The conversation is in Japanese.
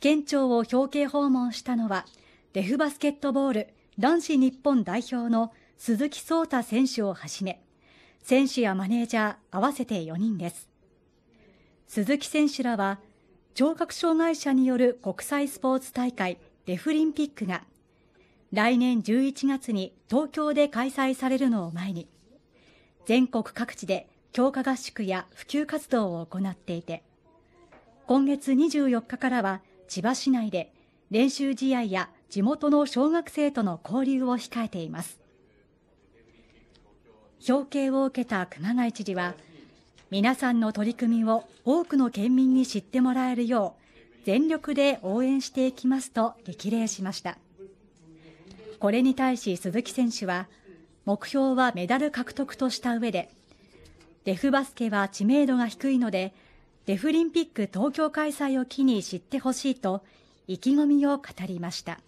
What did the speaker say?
県庁を表敬訪問したのは、デフバスケットボール男子日本代表の鈴木聡太選手をはじめ、選手やマネージャー合わせて4人です。鈴木選手らは、聴覚障害者による国際スポーツ大会デフリンピックが、来年11月に東京で開催されるのを前に、全国各地で強化合宿や普及活動を行っていて、今月24日からは千葉市内で練習試合や地元の小学生との交流を控えています表敬を受けた熊谷知事は皆さんの取り組みを多くの県民に知ってもらえるよう全力で応援していきますと激励しましたこれに対し鈴木選手は目標はメダル獲得とした上でデフバスケは知名度が低いのでデフリンピック東京開催を機に知ってほしいと意気込みを語りました。